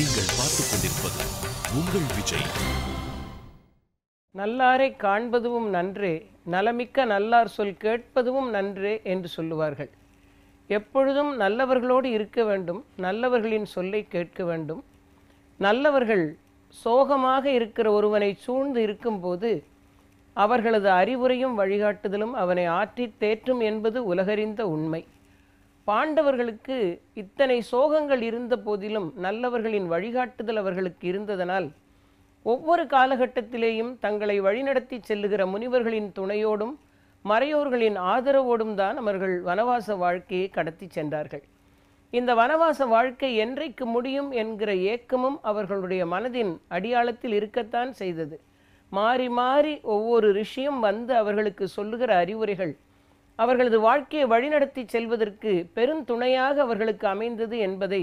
நீங்கள் பார்த்துக் கொண்டிருப்பது உங்கள் விஜய் நல்லாரை காண்பதும் நன்றே நலமிக்க நல்லார் சொல் கேட்பதும் நன்றே என்று சொல்லுவார்கள் எப்பொழுதும் நல்லவர்களோடு இருக்க வேண்டும் நல்லவர்களின் சொல்லை கேட்க வேண்டும் நல்லவர்கள் சோகமாக இருக்கிற ஒருவனை சூழ்ந்து இருக்கும்போது அவர்களது அறிவுரையும் வழிகாட்டுதலும் அவனை ஆற்றித் தேற்றும் என்பது உலகறிந்த உண்மை பாண்டவர்களுக்கு இத்தனை சோகங்கள் இருந்த போதிலும் நல்லவர்களின் வழிகாட்டுதல் அவர்களுக்கு இருந்ததனால் ஒவ்வொரு காலகட்டத்திலேயும் தங்களை வழிநடத்தி செல்லுகிற முனிவர்களின் துணையோடும் மறையோர்களின் ஆதரவோடும் தான் அவர்கள் வனவாச வாழ்க்கையை கடத்தி சென்றார்கள் இந்த வனவாச வாழ்க்கை என்றைக்கு முடியும் என்கிற ஏக்கமும் அவர்களுடைய மனதின் அடியாளத்தில் இருக்கத்தான் செய்தது மாறி மாறி ஒவ்வொரு ரிஷியும் வந்து அவர்களுக்கு சொல்லுகிற அறிவுரைகள் அவர்களது வாழ்க்கையை வழிநடத்தி செல்வதற்கு பெருந்துணையாக அவர்களுக்கு அமைந்தது என்பதை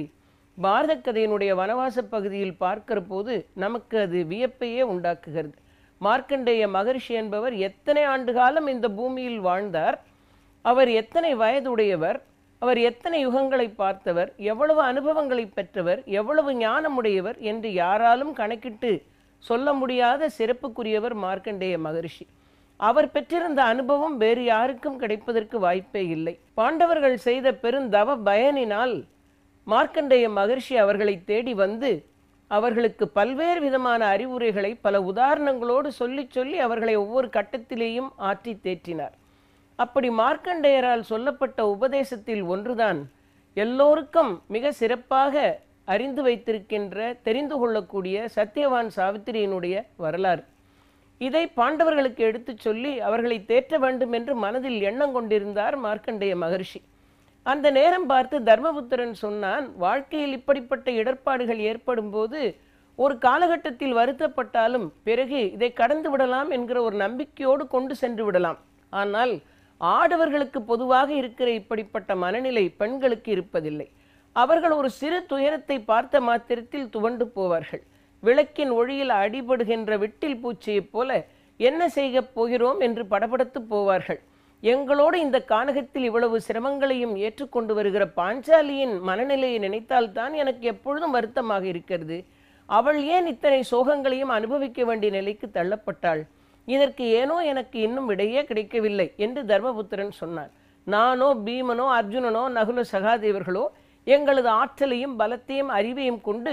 பாரத கதையினுடைய வனவாச பகுதியில் பார்க்கிற போது நமக்கு அது வியப்பையே உண்டாக்குகிறது மார்க்கண்டேய மகர்ஷி என்பவர் எத்தனை ஆண்டு காலம் இந்த பூமியில் வாழ்ந்தார் அவர் எத்தனை வயதுடையவர் அவர் எத்தனை யுகங்களை பார்த்தவர் எவ்வளவு அனுபவங்களை பெற்றவர் எவ்வளவு ஞானமுடையவர் என்று யாராலும் கணக்கிட்டு சொல்ல முடியாத சிறப்புக்குரியவர் மார்க்கண்டேய மகரிஷி அவர் பெற்றிருந்த அனுபவம் வேறு யாருக்கும் கிடைப்பதற்கு வாய்ப்பே இல்லை பாண்டவர்கள் செய்த பெருந்தவ பயனினால் மார்க்கண்டேய மகர்ஷி அவர்களை தேடி வந்து அவர்களுக்கு பல்வேறு விதமான அறிவுரைகளை பல உதாரணங்களோடு சொல்லி சொல்லி அவர்களை ஒவ்வொரு கட்டத்திலேயும் ஆற்றி தேற்றினார் அப்படி மார்க்கண்டேயரால் சொல்லப்பட்ட உபதேசத்தில் ஒன்றுதான் எல்லோருக்கும் மிக சிறப்பாக அறிந்து வைத்திருக்கின்ற தெரிந்து கொள்ளக்கூடிய சத்யவான் சாவித்திரியினுடைய வரலாறு இதை பாண்டவர்களுக்கு எடுத்துச் சொல்லி அவர்களை தேற்ற வேண்டும் என்று மனதில் எண்ணம் கொண்டிருந்தார் மார்க்கண்டேய மகர்ஷி அந்த நேரம் பார்த்து தர்மபுத்திரன் சொன்னான் வாழ்க்கையில் இப்படிப்பட்ட இடர்பாடுகள் ஏற்படும் போது ஒரு காலகட்டத்தில் வருத்தப்பட்டாலும் பிறகு இதை கடந்து விடலாம் என்கிற ஒரு நம்பிக்கையோடு கொண்டு சென்று விடலாம் ஆனால் ஆடவர்களுக்கு பொதுவாக இருக்கிற இப்படிப்பட்ட மனநிலை பெண்களுக்கு இருப்பதில்லை அவர்கள் ஒரு சிறு துயரத்தை பார்த்த மாத்திரத்தில் துவண்டு போவார்கள் விளக்கின் ஒளியில் அடிபடுகின்ற விட்டில் பூச்சியைப் போல என்ன செய்ய போகிறோம் என்று படபடத்து போவார்கள் எங்களோடு இந்த கானகத்தில் இவ்வளவு சிரமங்களையும் ஏற்றுக்கொண்டு வருகிற பாஞ்சாலியின் மனநிலையை நினைத்தால்தான் எனக்கு எப்பொழுதும் வருத்தமாக இருக்கிறது அவள் ஏன் இத்தனை சோகங்களையும் அனுபவிக்க வேண்டிய நிலைக்கு தள்ளப்பட்டாள் இதற்கு ஏனோ எனக்கு இன்னும் விடையே கிடைக்கவில்லை என்று தர்மபுத்திரன் சொன்னான் நானோ பீமனோ அர்ஜுனனோ நகுல சகாதேவர்களோ எங்களது ஆற்றலையும் பலத்தையும் அறிவையும் கொண்டு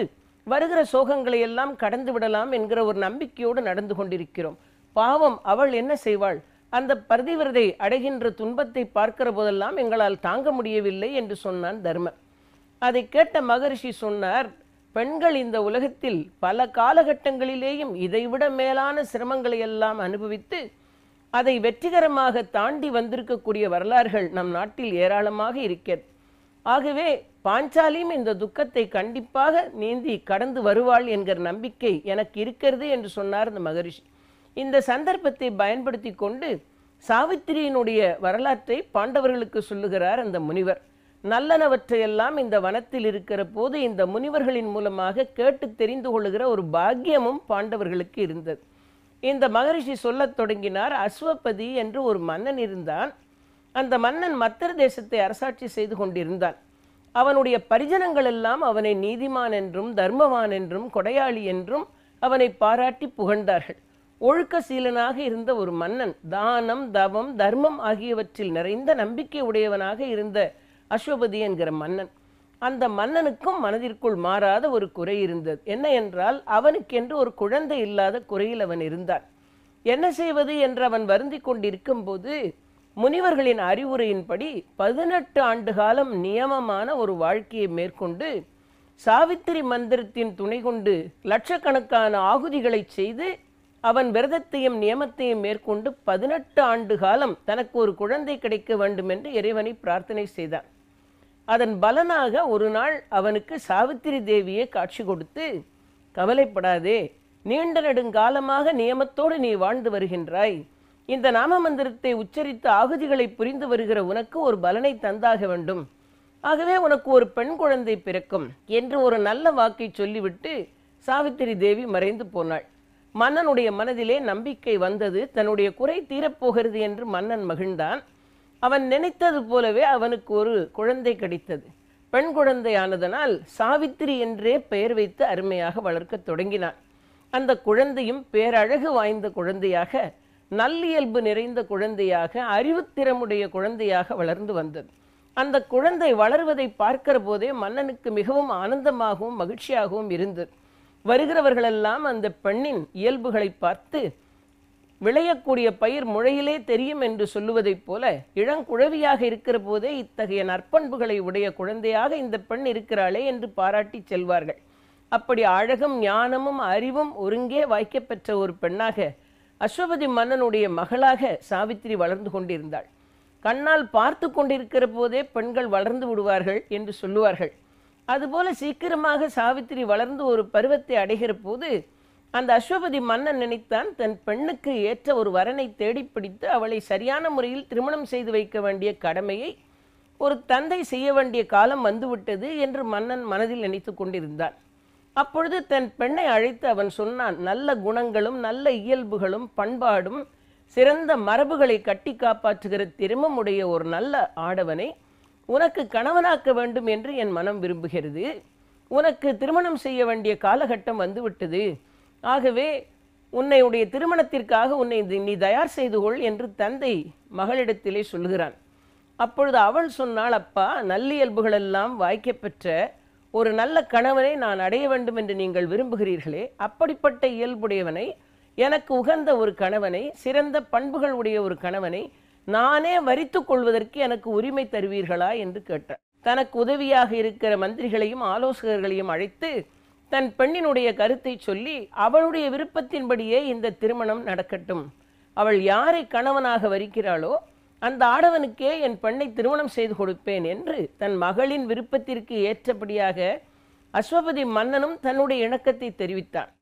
வருகிற சோகங்களை எல்லாம் கடந்து விடலாம் என்கிற ஒரு நம்பிக்கையோடு நடந்து கொண்டிருக்கிறோம் பாவம் அவள் என்ன செய்வாள் அந்த பரதிவிரதை அடைகின்ற துன்பத்தை பார்க்கிற போதெல்லாம் எங்களால் தாங்க முடியவில்லை என்று சொன்னான் தர்ம அதை கேட்ட மகரிஷி சொன்னார் பெண்கள் இந்த உலகத்தில் பல காலகட்டங்களிலேயும் இதைவிட மேலான சிரமங்களை எல்லாம் அனுபவித்து அதை வெற்றிகரமாக தாண்டி வந்திருக்கக்கூடிய வரலாறுகள் நம் நாட்டில் ஏராளமாக இருக்கிறது ஆகவே பாஞ்சாலியும் இந்த துக்கத்தை கண்டிப்பாக நீந்தி கடந்து வருவாள் என்கிற நம்பிக்கை எனக்கு இருக்கிறது என்று சொன்னார் இந்த மகரிஷி இந்த சந்தர்ப்பத்தை பயன்படுத்தி கொண்டு சாவித்திரியினுடைய வரலாற்றை பாண்டவர்களுக்கு சொல்லுகிறார் அந்த முனிவர் நல்லனவற்றையெல்லாம் இந்த வனத்தில் இருக்கிற போது இந்த முனிவர்களின் மூலமாக கேட்டு தெரிந்து கொள்ளுகிற ஒரு பாக்கியமும் பாண்டவர்களுக்கு இருந்தது இந்த மகரிஷி சொல்லத் தொடங்கினார் அஸ்வபதி என்று ஒரு மன்னன் இருந்தான் அந்த மன்னன் மத்திர தேசத்தை அரசாட்சி செய்து கொண்டிருந்தான் அவனுடைய பரிஜனங்கள் எல்லாம் அவனை நீதிமான் என்றும் தர்மவான் என்றும் கொடையாளி என்றும் அவனை பாராட்டி புகழ்ந்தார்கள் ஒழுக்க சீலனாக இருந்த ஒரு மன்னன் தானம் தவம் தர்மம் ஆகியவற்றில் நிறைந்த நம்பிக்கை உடையவனாக இருந்த அஸ்வபதி என்கிற மன்னன் அந்த மன்னனுக்கும் மனதிற்குள் மாறாத ஒரு குறை இருந்தது என்ன என்றால் அவனுக்கென்று ஒரு குழந்தை இல்லாத குறையில் அவன் இருந்தான் என்ன செய்வது என்று அவன் வருந்தி கொண்டிருக்கும் போது முனிவர்களின் அறிவுரையின்படி பதினெட்டு ஆண்டு காலம் நியமமான ஒரு வாழ்க்கையை மேற்கொண்டு சாவித்திரி மந்திரத்தின் துணை கொண்டு லட்சக்கணக்கான ஆகுதிகளை செய்து அவன் விரதத்தையும் நியமத்தையும் மேற்கொண்டு பதினெட்டு ஆண்டு காலம் தனக்கு ஒரு குழந்தை கிடைக்க வேண்டும் என்று இறைவனை பிரார்த்தனை செய்தான் அதன் பலனாக ஒரு நாள் அவனுக்கு சாவித்திரி தேவியை காட்சி கொடுத்து கவலைப்படாதே நீண்ட நெடுங்காலமாக நியமத்தோடு நீ வாழ்ந்து வருகின்றாய் இந்த நாம மந்திரத்தை உச்சரித்து ஆகுதிகளை புரிந்து வருகிற உனக்கு ஒரு பலனை தந்தாக வேண்டும் ஆகவே உனக்கு ஒரு பெண் குழந்தை பிறக்கும் என்று ஒரு நல்ல வாக்கை சொல்லிவிட்டு சாவித்திரி தேவி மறைந்து போனாள் மன்னனுடைய மனதிலே நம்பிக்கை வந்தது தன்னுடைய குறை தீரப்போகிறது என்று மன்னன் மகிழ்ந்தான் அவன் நினைத்தது போலவே அவனுக்கு ஒரு குழந்தை கிடைத்தது பெண் குழந்தை ஆனதனால் சாவித்திரி என்றே பெயர் வைத்து அருமையாக வளர்க்க தொடங்கினான் அந்த குழந்தையும் பேரழகு வாய்ந்த குழந்தையாக நல்லியல்பு நிறைந்த குழந்தையாக அறிவுத்திறமுடைய குழந்தையாக வளர்ந்து வந்தது அந்த குழந்தை வளர்வதை பார்க்கிற போதே மன்னனுக்கு மிகவும் ஆனந்தமாகவும் மகிழ்ச்சியாகவும் இருந்தது வருகிறவர்களெல்லாம் அந்த பெண்ணின் இயல்புகளை பார்த்து விளையக்கூடிய பயிர் முழையிலே தெரியும் என்று சொல்லுவதைப் போல இளங்குழவியாக இருக்கிற போதே இத்தகைய நற்பண்புகளை உடைய குழந்தையாக இந்த பெண் இருக்கிறாளே என்று பாராட்டி செல்வார்கள் அப்படி அழகும் ஞானமும் அறிவும் ஒருங்கே வாய்க்கப்பெற்ற ஒரு பெண்ணாக அஸ்வபதி மன்னனுடைய மகளாக சாவித்திரி வளர்ந்து கொண்டிருந்தாள் கண்ணால் பார்த்து கொண்டிருக்கிற போதே பெண்கள் வளர்ந்து விடுவார்கள் என்று சொல்லுவார்கள் அதுபோல சீக்கிரமாக சாவித்திரி வளர்ந்து ஒரு பருவத்தை அடைகிற போது அந்த அஸ்வபதி மன்னன் நினைத்தான் தன் பெண்ணுக்கு ஏற்ற ஒரு வரனை தேடிப்பிடித்து பிடித்து அவளை சரியான முறையில் திருமணம் செய்து வைக்க வேண்டிய கடமையை ஒரு தந்தை செய்ய வேண்டிய காலம் வந்துவிட்டது என்று மன்னன் மனதில் நினைத்து கொண்டிருந்தான் அப்பொழுது தன் பெண்ணை அழைத்து அவன் சொன்னான் நல்ல குணங்களும் நல்ல இயல்புகளும் பண்பாடும் சிறந்த மரபுகளை கட்டி காப்பாற்றுகிற உடைய ஒரு நல்ல ஆடவனை உனக்கு கணவனாக்க வேண்டும் என்று என் மனம் விரும்புகிறது உனக்கு திருமணம் செய்ய வேண்டிய காலகட்டம் வந்துவிட்டது ஆகவே உன்னையுடைய திருமணத்திற்காக உன்னை நீ தயார் செய்து கொள் என்று தந்தை மகளிடத்திலே சொல்கிறான் அப்பொழுது அவள் சொன்னாள் அப்பா நல்லியல்புகளெல்லாம் வாய்க்கப்பெற்ற ஒரு நல்ல கணவனை நான் அடைய வேண்டும் என்று நீங்கள் விரும்புகிறீர்களே அப்படிப்பட்ட இயல்புடையவனை எனக்கு உகந்த ஒரு கணவனை சிறந்த பண்புகள் உடைய ஒரு கணவனை நானே வரித்து கொள்வதற்கு எனக்கு உரிமை தருவீர்களா என்று கேட்டார் தனக்கு உதவியாக இருக்கிற மந்திரிகளையும் ஆலோசகர்களையும் அழைத்து தன் பெண்ணினுடைய கருத்தை சொல்லி அவளுடைய விருப்பத்தின்படியே இந்த திருமணம் நடக்கட்டும் அவள் யாரை கணவனாக வரிக்கிறாளோ அந்த ஆடவனுக்கே என் பெண்ணை திருமணம் செய்து கொடுப்பேன் என்று தன் மகளின் விருப்பத்திற்கு ஏற்றபடியாக அஸ்வபதி மன்னனும் தன்னுடைய இணக்கத்தை தெரிவித்தான்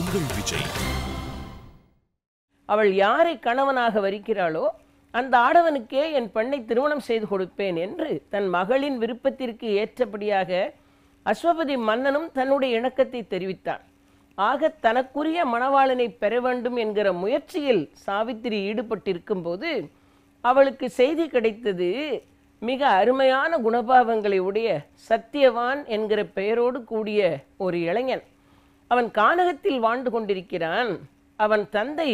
உங்கள் விஜய் அவள் யாரை கணவனாக வரிக்கிறாளோ அந்த ஆடவனுக்கே என் பெண்ணை திருமணம் செய்து கொடுப்பேன் என்று தன் மகளின் விருப்பத்திற்கு ஏற்றபடியாக அஸ்வபதி மன்னனும் தன்னுடைய இணக்கத்தை தெரிவித்தான் ஆக தனக்குரிய மணவாளனை பெற வேண்டும் என்கிற முயற்சியில் சாவித்திரி ஈடுபட்டிருக்கும் போது அவளுக்கு செய்தி கிடைத்தது மிக அருமையான குணபாவங்களை உடைய சத்தியவான் என்கிற பெயரோடு கூடிய ஒரு இளைஞன் அவன் கானகத்தில் வாழ்ந்து கொண்டிருக்கிறான் அவன் தந்தை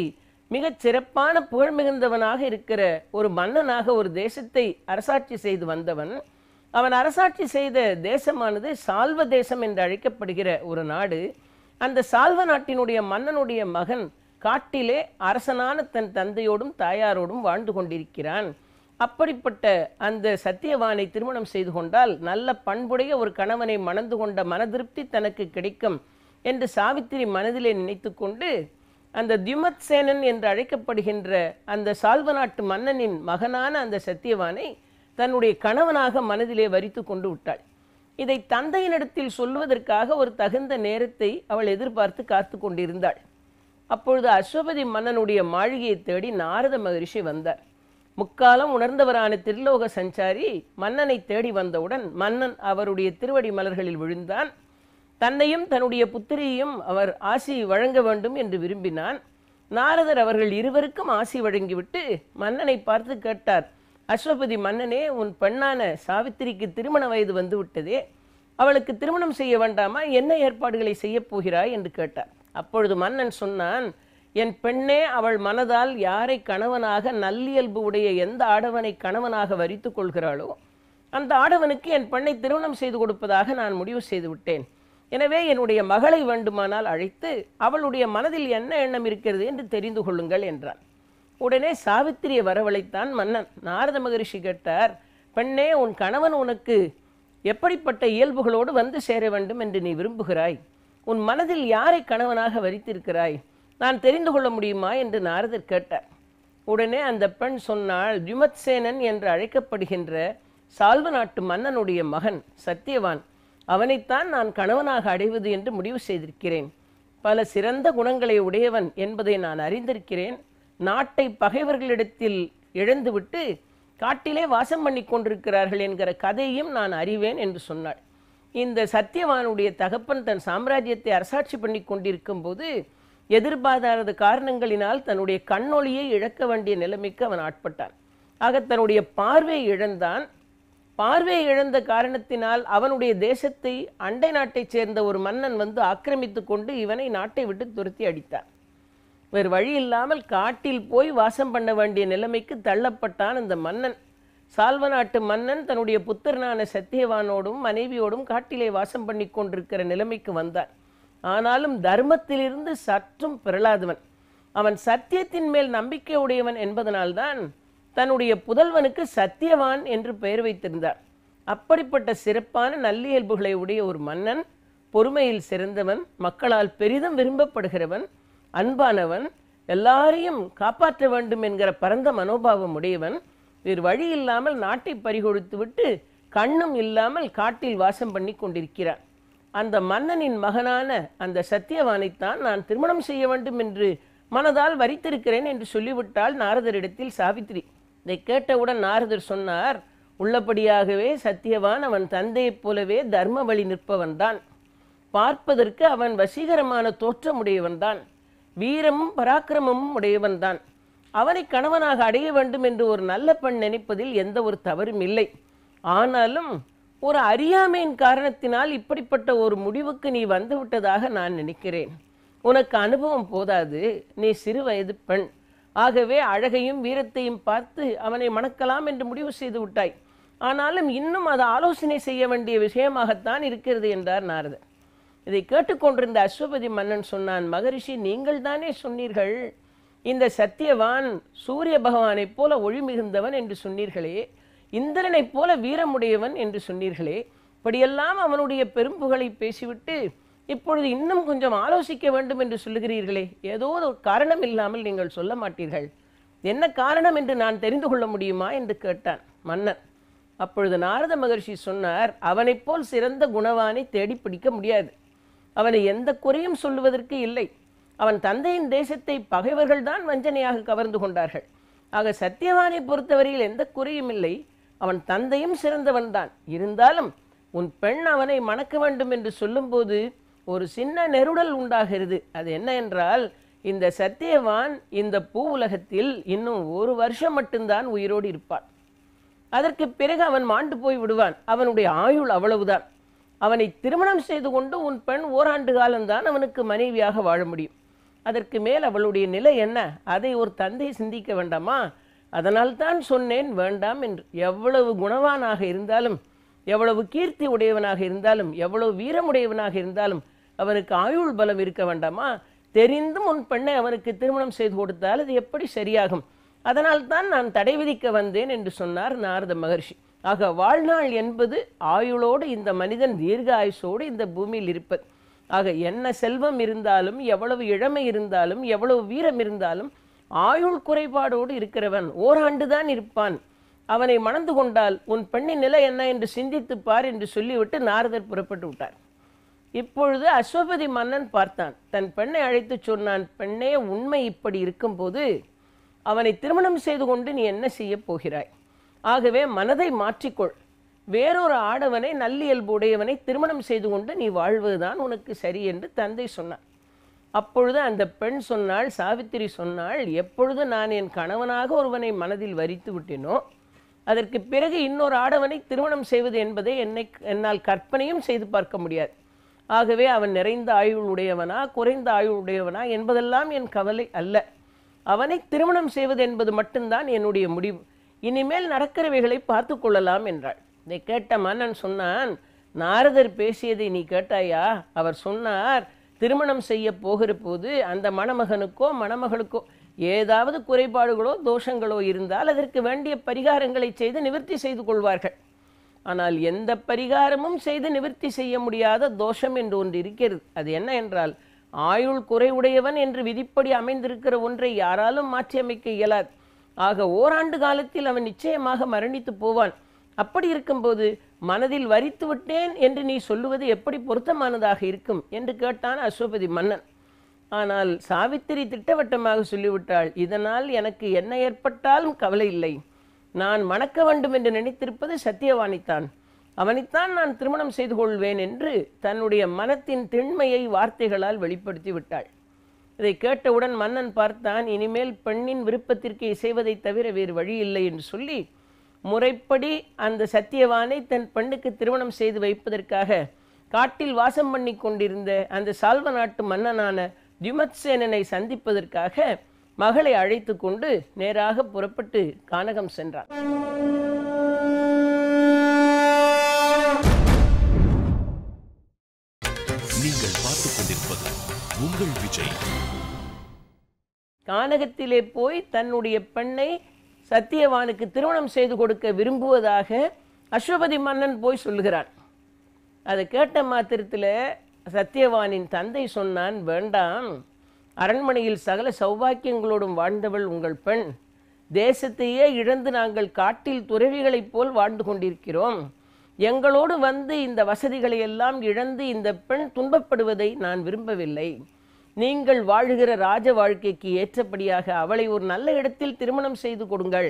மிகச் சிறப்பான புகழ்மிகுந்தவனாக இருக்கிற ஒரு மன்னனாக ஒரு தேசத்தை அரசாட்சி செய்து வந்தவன் அவன் அரசாட்சி செய்த தேசமானது சால்வ தேசம் என்று அழைக்கப்படுகிற ஒரு நாடு அந்த சால்வ நாட்டினுடைய மன்னனுடைய மகன் காட்டிலே அரசனான தன் தந்தையோடும் தாயாரோடும் வாழ்ந்து கொண்டிருக்கிறான் அப்படிப்பட்ட அந்த சத்தியவானை திருமணம் செய்து கொண்டால் நல்ல பண்புடைய ஒரு கணவனை மணந்து கொண்ட மனதிருப்தி தனக்கு கிடைக்கும் என்று சாவித்திரி மனதிலே நினைத்து கொண்டு அந்த தியுமத் சேனன் என்று அழைக்கப்படுகின்ற அந்த சால்வ நாட்டு மன்னனின் மகனான அந்த சத்தியவானை தன்னுடைய கணவனாக மனதிலே வரித்து கொண்டு விட்டாள் இதை தந்தையினிடத்தில் சொல்வதற்காக ஒரு தகுந்த நேரத்தை அவள் எதிர்பார்த்து காத்து கொண்டிருந்தாள் அப்பொழுது அஸ்வபதி மன்னனுடைய மாளிகையை தேடி நாரத மகரிஷி வந்தார் முக்காலம் உணர்ந்தவரான திருலோக சஞ்சாரி மன்னனை தேடி வந்தவுடன் மன்னன் அவருடைய திருவடி மலர்களில் விழுந்தான் தன்னையும் தன்னுடைய புத்திரியையும் அவர் ஆசி வழங்க வேண்டும் என்று விரும்பினான் நாரதர் அவர்கள் இருவருக்கும் ஆசி வழங்கிவிட்டு மன்னனை பார்த்து கேட்டார் அஸ்வபதி மன்னனே உன் பெண்ணான சாவித்திரிக்கு திருமண வயது வந்துவிட்டதே அவளுக்கு திருமணம் செய்ய வேண்டாமா என்ன ஏற்பாடுகளை செய்யப்போகிறாய் போகிறாய் என்று கேட்டார் அப்பொழுது மன்னன் சொன்னான் என் பெண்ணே அவள் மனதால் யாரை கணவனாக நல்லியல்பு உடைய எந்த ஆடவனை கணவனாக வரித்து கொள்கிறாளோ அந்த ஆடவனுக்கு என் பெண்ணை திருமணம் செய்து கொடுப்பதாக நான் முடிவு செய்து விட்டேன் எனவே என்னுடைய மகளை வேண்டுமானால் அழைத்து அவளுடைய மனதில் என்ன எண்ணம் இருக்கிறது என்று தெரிந்து கொள்ளுங்கள் என்றான் உடனே சாவித்திரியை வரவழைத்தான் மன்னன் நாரத மகரிஷி கேட்டார் பெண்ணே உன் கணவன் உனக்கு எப்படிப்பட்ட இயல்புகளோடு வந்து சேர வேண்டும் என்று நீ விரும்புகிறாய் உன் மனதில் யாரை கணவனாக வரித்திருக்கிறாய் நான் தெரிந்து கொள்ள முடியுமா என்று நாரதர் கேட்டார் உடனே அந்த பெண் சொன்னால் விமத்சேனன் என்று அழைக்கப்படுகின்ற சால்வ நாட்டு மன்னனுடைய மகன் சத்தியவான் அவனைத்தான் நான் கணவனாக அடைவது என்று முடிவு செய்திருக்கிறேன் பல சிறந்த குணங்களை உடையவன் என்பதை நான் அறிந்திருக்கிறேன் நாட்டை பகைவர்களிடத்தில் இழந்துவிட்டு காட்டிலே வாசம் பண்ணி கொண்டிருக்கிறார்கள் என்கிற கதையும் நான் அறிவேன் என்று சொன்னாள் இந்த சத்தியவானுடைய தகப்பன் தன் சாம்ராஜ்யத்தை அரசாட்சி பண்ணி கொண்டிருக்கும் போது எதிர்பாராத காரணங்களினால் தன்னுடைய கண்ணொளியை இழக்க வேண்டிய நிலைமைக்கு அவன் ஆட்பட்டான் ஆக தன்னுடைய பார்வை இழந்தான் பார்வை இழந்த காரணத்தினால் அவனுடைய தேசத்தை அண்டை நாட்டைச் சேர்ந்த ஒரு மன்னன் வந்து ஆக்கிரமித்து கொண்டு இவனை நாட்டை விட்டு துரத்தி அடித்தான் வேறு வழி இல்லாமல் காட்டில் போய் வாசம் பண்ண வேண்டிய நிலைமைக்கு தள்ளப்பட்டான் அந்த மன்னன் சால்வ நாட்டு மன்னன் தன்னுடைய புத்திரனான சத்தியவானோடும் மனைவியோடும் காட்டிலே வாசம் பண்ணி கொண்டிருக்கிற நிலைமைக்கு வந்தான் ஆனாலும் தர்மத்திலிருந்து சற்றும் பிறளாதவன் அவன் சத்தியத்தின் மேல் நம்பிக்கை உடையவன் என்பதனால்தான் தன்னுடைய புதல்வனுக்கு சத்தியவான் என்று பெயர் வைத்திருந்தார் அப்படிப்பட்ட சிறப்பான நல்லியல்புகளை உடைய ஒரு மன்னன் பொறுமையில் சிறந்தவன் மக்களால் பெரிதும் விரும்பப்படுகிறவன் அன்பானவன் எல்லாரையும் காப்பாற்ற வேண்டும் என்கிற பரந்த மனோபாவம் உடையவன் வேறு வழி இல்லாமல் நாட்டை பறிகொடுத்து விட்டு கண்ணும் இல்லாமல் காட்டில் வாசம் பண்ணி கொண்டிருக்கிறான் அந்த மன்னனின் மகனான அந்த சத்தியவானைத்தான் நான் திருமணம் செய்ய வேண்டும் என்று மனதால் வரித்திருக்கிறேன் என்று சொல்லிவிட்டால் நாரதரிடத்தில் சாவித்திரி இதை கேட்டவுடன் நாரதர் சொன்னார் உள்ளபடியாகவே சத்தியவான் அவன் தந்தையைப் போலவே தர்ம வழி நிற்பவன்தான் பார்ப்பதற்கு அவன் வசீகரமான தோற்றமுடையவன்தான் வீரமும் பராக்கிரமமும் உடையவன்தான் அவனை கணவனாக அடைய வேண்டும் என்று ஒரு நல்ல பெண் நினைப்பதில் எந்த ஒரு தவறும் இல்லை ஆனாலும் ஒரு அறியாமையின் காரணத்தினால் இப்படிப்பட்ட ஒரு முடிவுக்கு நீ வந்துவிட்டதாக நான் நினைக்கிறேன் உனக்கு அனுபவம் போதாது நீ சிறு வயது பெண் ஆகவே அழகையும் வீரத்தையும் பார்த்து அவனை மணக்கலாம் என்று முடிவு செய்து விட்டாய் ஆனாலும் இன்னும் அதை ஆலோசனை செய்ய வேண்டிய விஷயமாகத்தான் இருக்கிறது என்றார் நாரதர் இதை கேட்டுக்கொண்டிருந்த அஸ்வபதி மன்னன் சொன்னான் மகரிஷி நீங்கள் தானே சொன்னீர்கள் இந்த சத்தியவான் சூரிய பகவானைப் போல ஒளி மிகுந்தவன் என்று சொன்னீர்களே இந்திரனைப் போல வீரமுடையவன் என்று சொன்னீர்களே இப்படியெல்லாம் அவனுடைய பெரும்புகளை பேசிவிட்டு இப்பொழுது இன்னும் கொஞ்சம் ஆலோசிக்க வேண்டும் என்று சொல்லுகிறீர்களே ஏதோ ஒரு காரணம் இல்லாமல் நீங்கள் சொல்ல மாட்டீர்கள் என்ன காரணம் என்று நான் தெரிந்து கொள்ள முடியுமா என்று கேட்டான் மன்னன் அப்பொழுது நாரத மகர்ஷி சொன்னார் அவனைப் போல் சிறந்த குணவானை தேடி பிடிக்க முடியாது அவனை எந்த குறையும் சொல்லுவதற்கு இல்லை அவன் தந்தையின் தேசத்தை பகைவர்கள் தான் வஞ்சனையாக கவர்ந்து கொண்டார்கள் ஆக சத்தியவானை பொறுத்தவரையில் எந்த குறையும் இல்லை அவன் தந்தையும் சிறந்தவன் தான் இருந்தாலும் உன் பெண் அவனை மணக்க வேண்டும் என்று சொல்லும்போது ஒரு சின்ன நெருடல் உண்டாகிறது அது என்ன என்றால் இந்த சத்தியவான் இந்த பூ உலகத்தில் இன்னும் ஒரு வருஷம் மட்டும்தான் உயிரோடு இருப்பான் அதற்கு பிறகு அவன் மாண்டு போய் விடுவான் அவனுடைய ஆயுள் அவ்வளவுதான் அவனை திருமணம் செய்து கொண்டு உன் பெண் ஓராண்டு காலம்தான் அவனுக்கு மனைவியாக வாழ முடியும் அதற்கு மேல் அவளுடைய நிலை என்ன அதை ஒரு தந்தை சிந்திக்க வேண்டாமா அதனால் தான் சொன்னேன் வேண்டாம் என்று எவ்வளவு குணவானாக இருந்தாலும் எவ்வளவு கீர்த்தி உடையவனாக இருந்தாலும் எவ்வளவு வீரமுடையவனாக இருந்தாலும் அவனுக்கு ஆயுள் பலம் இருக்க வேண்டாமா தெரிந்தும் உன் பெண்ணை அவனுக்கு திருமணம் செய்து கொடுத்தால் அது எப்படி சரியாகும் அதனால் தான் நான் தடை விதிக்க வந்தேன் என்று சொன்னார் நாரத மகர்ஷி ஆக வாழ்நாள் என்பது ஆயுளோடு இந்த மனிதன் தீர்க்க ஆயுஷோடு இந்த பூமியில் இருப்பது ஆக என்ன செல்வம் இருந்தாலும் எவ்வளவு இளமை இருந்தாலும் எவ்வளவு வீரம் இருந்தாலும் ஆயுள் குறைபாடோடு இருக்கிறவன் ஓராண்டு தான் இருப்பான் அவனை மணந்து கொண்டால் உன் பெண்ணின் நிலை என்ன என்று சிந்தித்து பார் என்று சொல்லிவிட்டு நாரதர் புறப்பட்டு விட்டார் இப்பொழுது அஸ்வபதி மன்னன் பார்த்தான் தன் பெண்ணை அழைத்து சொன்னான் பெண்ணே உண்மை இப்படி இருக்கும்போது அவனை திருமணம் செய்து கொண்டு நீ என்ன செய்யப் போகிறாய் ஆகவே மனதை மாற்றிக்கொள் வேறொரு ஆடவனை நல்லியல்பு உடையவனை திருமணம் செய்து கொண்டு நீ வாழ்வதுதான் உனக்கு சரி என்று தந்தை சொன்னார் அப்பொழுது அந்த பெண் சொன்னாள் சாவித்திரி சொன்னாள் எப்பொழுது நான் என் கணவனாக ஒருவனை மனதில் வரித்து விட்டேனோ அதற்கு பிறகு இன்னொரு ஆடவனை திருமணம் செய்வது என்பதை என்னை என்னால் கற்பனையும் செய்து பார்க்க முடியாது ஆகவே அவன் நிறைந்த ஆயுள் உடையவனா குறைந்த ஆயுள் உடையவனா என்பதெல்லாம் என் கவலை அல்ல அவனை திருமணம் செய்வது என்பது மட்டும்தான் என்னுடைய முடிவு இனிமேல் நடக்கிறவைகளை பார்த்து கொள்ளலாம் என்றாள் இதை கேட்ட மன்னன் சொன்னான் நாரதர் பேசியதை நீ கேட்டாயா அவர் சொன்னார் திருமணம் செய்ய போகிற போது அந்த மணமகனுக்கோ மணமகளுக்கோ ஏதாவது குறைபாடுகளோ தோஷங்களோ இருந்தால் அதற்கு வேண்டிய பரிகாரங்களை செய்து நிவர்த்தி செய்து கொள்வார்கள் ஆனால் எந்த பரிகாரமும் செய்து நிவர்த்தி செய்ய முடியாத தோஷம் என்று ஒன்று இருக்கிறது அது என்ன என்றால் ஆயுள் குறைவுடையவன் என்று விதிப்படி அமைந்திருக்கிற ஒன்றை யாராலும் மாற்றியமைக்க இயலாது ஆக ஓராண்டு காலத்தில் அவன் நிச்சயமாக மரணித்து போவான் அப்படி இருக்கும்போது மனதில் வரித்து விட்டேன் என்று நீ சொல்லுவது எப்படி பொருத்தமானதாக இருக்கும் என்று கேட்டான் அஸ்வபதி மன்னன் ஆனால் சாவித்திரி திட்டவட்டமாக சொல்லிவிட்டாள் இதனால் எனக்கு என்ன ஏற்பட்டாலும் கவலை இல்லை நான் மணக்க வேண்டும் என்று நினைத்திருப்பது சத்தியவாணித்தான் அவனைத்தான் நான் திருமணம் செய்து கொள்வேன் என்று தன்னுடைய மனத்தின் திண்மையை வார்த்தைகளால் வெளிப்படுத்தி விட்டாள் இதை கேட்டவுடன் மன்னன் பார்த்தான் இனிமேல் பெண்ணின் விருப்பத்திற்கு இசைவதை தவிர வேறு வழி இல்லை என்று சொல்லி முறைப்படி அந்த சத்தியவானை தன் பெண்ணுக்கு திருமணம் செய்து வைப்பதற்காக காட்டில் வாசம் பண்ணி கொண்டிருந்த அந்த சால்வ நாட்டு மன்னனான திமத்சேனனை சந்திப்பதற்காக மகளை அழைத்து கொண்டு நேராக புறப்பட்டு கானகம் சென்றான் உங்கள் விஜய் கானகத்திலே போய் தன்னுடைய பெண்ணை சத்தியவானுக்கு திருமணம் செய்து கொடுக்க விரும்புவதாக அஸ்வபதி மன்னன் போய் சொல்லுகிறார் அதை கேட்ட மாத்திரத்தில் சத்தியவானின் தந்தை சொன்னான் வேண்டாம் அரண்மனையில் சகல சௌபாக்கியங்களோடும் வாழ்ந்தவள் உங்கள் பெண் தேசத்தையே இழந்து நாங்கள் காட்டில் துறவிகளைப் போல் வாழ்ந்து கொண்டிருக்கிறோம் எங்களோடு வந்து இந்த வசதிகளை எல்லாம் இழந்து இந்த பெண் துன்பப்படுவதை நான் விரும்பவில்லை நீங்கள் வாழ்கிற ராஜ வாழ்க்கைக்கு ஏற்றபடியாக அவளை ஒரு நல்ல இடத்தில் திருமணம் செய்து கொடுங்கள்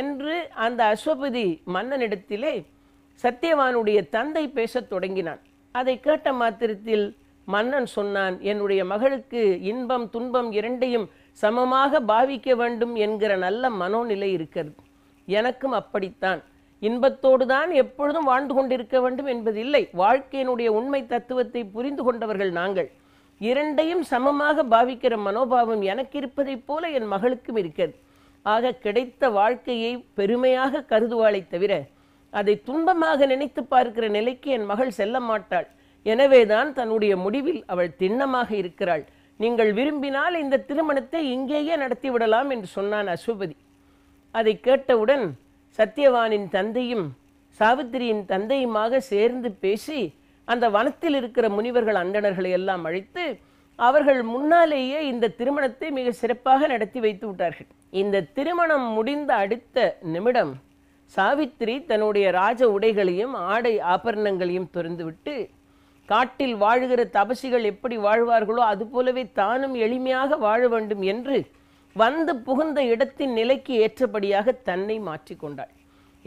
என்று அந்த அஸ்வபதி மன்னனிடத்திலே சத்தியவானுடைய தந்தை பேசத் தொடங்கினான் அதை கேட்ட மாத்திரத்தில் மன்னன் சொன்னான் என்னுடைய மகளுக்கு இன்பம் துன்பம் இரண்டையும் சமமாக பாவிக்க வேண்டும் என்கிற நல்ல மனோநிலை இருக்கிறது எனக்கும் அப்படித்தான் இன்பத்தோடு தான் எப்பொழுதும் வாழ்ந்து கொண்டிருக்க வேண்டும் என்பதில்லை வாழ்க்கையினுடைய உண்மை தத்துவத்தை புரிந்து கொண்டவர்கள் நாங்கள் இரண்டையும் சமமாக பாவிக்கிற மனோபாவம் எனக்கு இருப்பதைப் போல என் மகளுக்கும் இருக்கிறது ஆக கிடைத்த வாழ்க்கையை பெருமையாக கருதுவாளை தவிர அதை துன்பமாக நினைத்து பார்க்கிற நிலைக்கு என் மகள் செல்ல மாட்டாள் எனவேதான் தன்னுடைய முடிவில் அவள் திண்ணமாக இருக்கிறாள் நீங்கள் விரும்பினால் இந்த திருமணத்தை இங்கேயே நடத்திவிடலாம் என்று சொன்னான் அசுபதி அதை கேட்டவுடன் சத்யவானின் தந்தையும் சாவித்திரியின் தந்தையுமாக சேர்ந்து பேசி அந்த வனத்தில் இருக்கிற முனிவர்கள் அந்தணர்களை எல்லாம் அழைத்து அவர்கள் முன்னாலேயே இந்த திருமணத்தை மிக சிறப்பாக நடத்தி வைத்து விட்டார்கள் இந்த திருமணம் முடிந்த அடுத்த நிமிடம் சாவித்திரி தன்னுடைய ராஜ உடைகளையும் ஆடை ஆபரணங்களையும் துறந்துவிட்டு காட்டில் வாழ்கிற தபசிகள் எப்படி வாழ்வார்களோ அதுபோலவே தானும் எளிமையாக வாழ வேண்டும் என்று வந்து புகுந்த இடத்தின் நிலைக்கு ஏற்றபடியாக தன்னை மாற்றிக்கொண்டாள்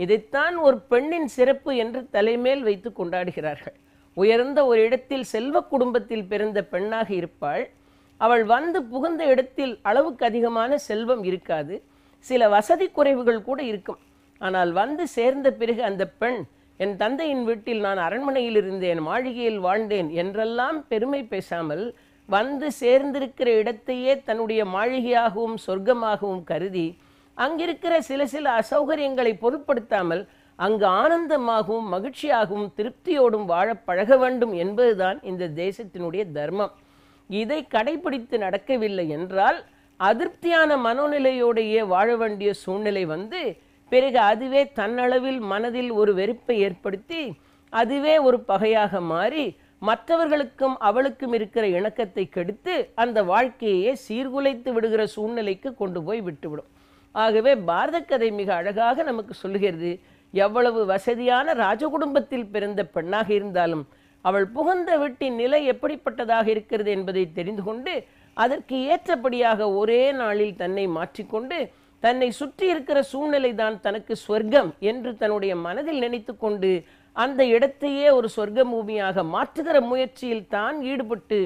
இதைத்தான் ஒரு பெண்ணின் சிறப்பு என்று தலைமேல் வைத்து கொண்டாடுகிறார்கள் உயர்ந்த ஒரு இடத்தில் செல்வ குடும்பத்தில் பிறந்த பெண்ணாக இருப்பாள் அவள் வந்து புகுந்த இடத்தில் அளவுக்கு அதிகமான செல்வம் இருக்காது சில வசதி குறைவுகள் கூட இருக்கும் ஆனால் வந்து சேர்ந்த பிறகு அந்த பெண் என் தந்தையின் வீட்டில் நான் அரண்மனையில் இருந்தேன் மாளிகையில் வாழ்ந்தேன் என்றெல்லாம் பெருமை பேசாமல் வந்து சேர்ந்திருக்கிற இடத்தையே தன்னுடைய மாளிகையாகவும் சொர்க்கமாகவும் கருதி அங்கிருக்கிற சில சில அசௌகரியங்களை பொருட்படுத்தாமல் அங்கு ஆனந்தமாகவும் மகிழ்ச்சியாகவும் திருப்தியோடும் வாழ பழக வேண்டும் என்பதுதான் இந்த தேசத்தினுடைய தர்மம் இதை கடைபிடித்து நடக்கவில்லை என்றால் அதிருப்தியான மனநிலையோடையே வாழ வேண்டிய சூழ்நிலை வந்து பிறகு அதுவே தன்னளவில் மனதில் ஒரு வெறுப்பை ஏற்படுத்தி அதுவே ஒரு பகையாக மாறி மற்றவர்களுக்கும் அவளுக்கும் இருக்கிற இணக்கத்தை கெடுத்து அந்த வாழ்க்கையே சீர்குலைத்து விடுகிற சூழ்நிலைக்கு கொண்டு போய் விட்டுவிடும் ஆகவே பாரத கதை மிக அழகாக நமக்கு சொல்லுகிறது எவ்வளவு வசதியான ராஜகுடும்பத்தில் பிறந்த பெண்ணாக இருந்தாலும் அவள் புகுந்த வீட்டின் நிலை எப்படிப்பட்டதாக இருக்கிறது என்பதை தெரிந்து கொண்டு அதற்கு ஏற்றபடியாக ஒரே நாளில் தன்னை மாற்றிக்கொண்டு தன்னை சுற்றி இருக்கிற சூழ்நிலை தான் தனக்கு சொர்க்கம் என்று தன்னுடைய மனதில் நினைத்து கொண்டு அந்த இடத்தையே ஒரு சொர்க்க பூமியாக மாற்றுகிற முயற்சியில் தான் ஈடுபட்டு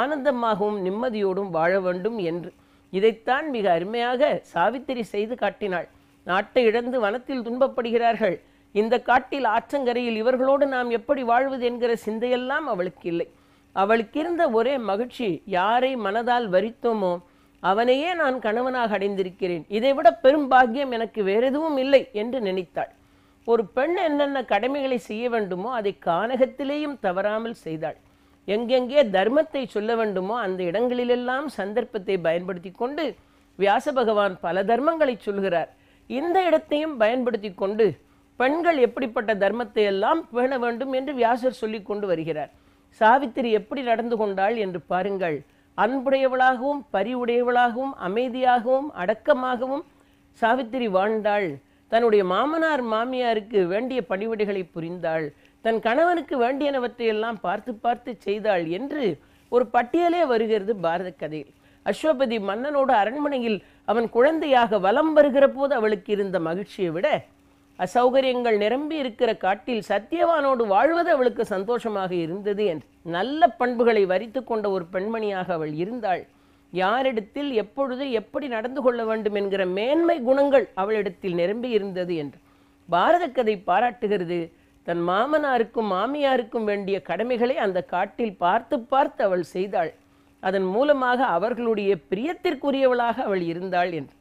ஆனந்தமாகவும் நிம்மதியோடும் வாழ வேண்டும் என்று இதைத்தான் மிக அருமையாக சாவித்திரி செய்து காட்டினாள் நாட்டை இழந்து வனத்தில் துன்பப்படுகிறார்கள் இந்த காட்டில் ஆற்றங்கரையில் இவர்களோடு நாம் எப்படி வாழ்வது என்கிற சிந்தையெல்லாம் அவளுக்கு இல்லை அவளுக்கு இருந்த ஒரே மகிழ்ச்சி யாரை மனதால் வரித்தோமோ அவனையே நான் கணவனாக அடைந்திருக்கிறேன் இதைவிட பெரும் பாக்கியம் எனக்கு வேறெதுவும் எதுவும் இல்லை என்று நினைத்தாள் ஒரு பெண் என்னென்ன கடமைகளை செய்ய வேண்டுமோ அதை கானகத்திலேயும் தவறாமல் செய்தாள் எங்கெங்கே தர்மத்தை சொல்ல வேண்டுமோ அந்த இடங்களிலெல்லாம் சந்தர்ப்பத்தை பயன்படுத்தி கொண்டு வியாச பகவான் பல தர்மங்களை சொல்கிறார் இந்த இடத்தையும் பயன்படுத்தி கொண்டு பெண்கள் எப்படிப்பட்ட தர்மத்தை எல்லாம் பேண வேண்டும் என்று வியாசர் சொல்லி கொண்டு வருகிறார் சாவித்திரி எப்படி நடந்து கொண்டாள் என்று பாருங்கள் அன்புடையவளாகவும் பரிவுடையவளாகவும் அமைதியாகவும் அடக்கமாகவும் சாவித்திரி வாழ்ந்தாள் தன்னுடைய மாமனார் மாமியாருக்கு வேண்டிய பணிவிடைகளை புரிந்தாள் தன் கணவனுக்கு வேண்டியனவற்றையெல்லாம் பார்த்து பார்த்து செய்தாள் என்று ஒரு பட்டியலே வருகிறது பாரத கதையில் அஸ்வபதி மன்னனோட அரண்மனையில் அவன் குழந்தையாக வலம் வருகிற போது அவளுக்கு இருந்த மகிழ்ச்சியை விட அசௌகரியங்கள் நிரம்பி இருக்கிற காட்டில் சத்தியவானோடு வாழ்வது அவளுக்கு சந்தோஷமாக இருந்தது என்று நல்ல பண்புகளை வரித்து கொண்ட ஒரு பெண்மணியாக அவள் இருந்தாள் யாரிடத்தில் எப்பொழுது எப்படி நடந்து கொள்ள வேண்டும் என்கிற மேன்மை குணங்கள் அவளிடத்தில் நிரம்பி இருந்தது என்று பாரத கதை பாராட்டுகிறது தன் மாமனாருக்கும் மாமியாருக்கும் வேண்டிய கடமைகளை அந்த காட்டில் பார்த்து பார்த்து அவள் செய்தாள் அதன் மூலமாக அவர்களுடைய பிரியத்திற்குரியவளாக அவள் இருந்தாள் என்று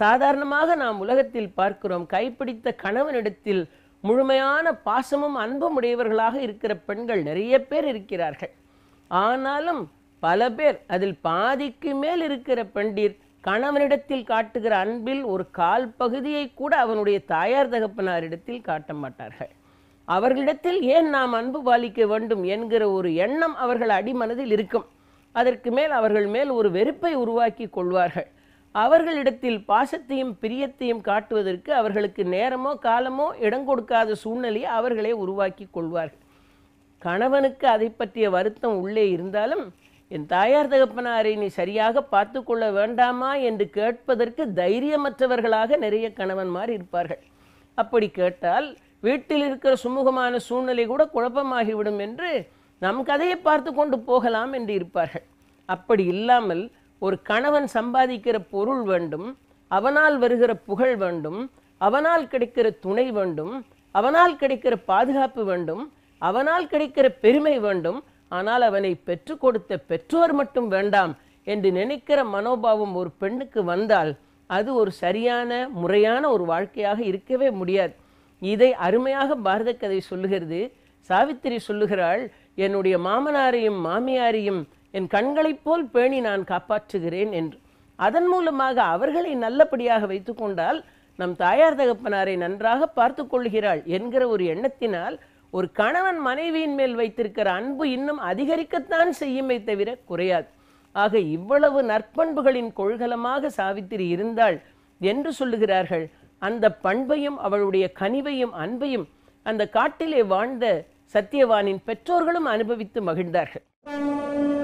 சாதாரணமாக நாம் உலகத்தில் பார்க்கிறோம் கைப்பிடித்த கணவனிடத்தில் முழுமையான பாசமும் அன்பும் உடையவர்களாக இருக்கிற பெண்கள் நிறைய பேர் இருக்கிறார்கள் ஆனாலும் பல பேர் அதில் பாதிக்கு மேல் இருக்கிற பெண்டிர் கணவனிடத்தில் காட்டுகிற அன்பில் ஒரு கால் பகுதியை கூட அவனுடைய தாயார் தகப்பனாரிடத்தில் காட்ட மாட்டார்கள் அவர்களிடத்தில் ஏன் நாம் அன்பு பாலிக்க வேண்டும் என்கிற ஒரு எண்ணம் அவர்கள் அடிமனதில் இருக்கும் அதற்கு மேல் அவர்கள் மேல் ஒரு வெறுப்பை உருவாக்கி கொள்வார்கள் அவர்களிடத்தில் பாசத்தையும் பிரியத்தையும் காட்டுவதற்கு அவர்களுக்கு நேரமோ காலமோ இடம் கொடுக்காத சூழ்நிலையை அவர்களே உருவாக்கி கொள்வார்கள் கணவனுக்கு அதை பற்றிய வருத்தம் உள்ளே இருந்தாலும் என் தாயார் தகப்பனாரை நீ சரியாக பார்த்து கொள்ள வேண்டாமா என்று கேட்பதற்கு தைரியமற்றவர்களாக நிறைய கணவன்மார் இருப்பார்கள் அப்படி கேட்டால் வீட்டில் இருக்கிற சுமூகமான சூழ்நிலை கூட குழப்பமாகிவிடும் என்று நம் கதையை பார்த்து கொண்டு போகலாம் என்று இருப்பார்கள் அப்படி இல்லாமல் ஒரு கணவன் சம்பாதிக்கிற பொருள் வேண்டும் அவனால் வருகிற புகழ் வேண்டும் அவனால் கிடைக்கிற துணை வேண்டும் அவனால் கிடைக்கிற பாதுகாப்பு வேண்டும் அவனால் கிடைக்கிற பெருமை வேண்டும் ஆனால் அவனை பெற்று கொடுத்த பெற்றோர் மட்டும் வேண்டாம் என்று நினைக்கிற மனோபாவம் ஒரு பெண்ணுக்கு வந்தால் அது ஒரு சரியான முறையான ஒரு வாழ்க்கையாக இருக்கவே முடியாது இதை அருமையாக பாரத கதை சொல்லுகிறது சாவித்திரி சொல்லுகிறாள் என்னுடைய மாமனாரையும் மாமியாரையும் என் கண்களைப் போல் பேணி நான் காப்பாற்றுகிறேன் என்று அதன் மூலமாக அவர்களை நல்லபடியாக வைத்துக்கொண்டால் நம் தாயார் தகப்பனாரை நன்றாக பார்த்து கொள்கிறாள் என்கிற ஒரு எண்ணத்தினால் ஒரு கணவன் மனைவியின் மேல் வைத்திருக்கிற அன்பு இன்னும் அதிகரிக்கத்தான் செய்யுமே தவிர குறையாது ஆக இவ்வளவு நற்பண்புகளின் கொள்கலமாக சாவித்திரி இருந்தாள் என்று சொல்லுகிறார்கள் அந்த பண்பையும் அவளுடைய கனிவையும் அன்பையும் அந்த காட்டிலே வாழ்ந்த சத்தியவானின் பெற்றோர்களும் அனுபவித்து மகிழ்ந்தார்கள்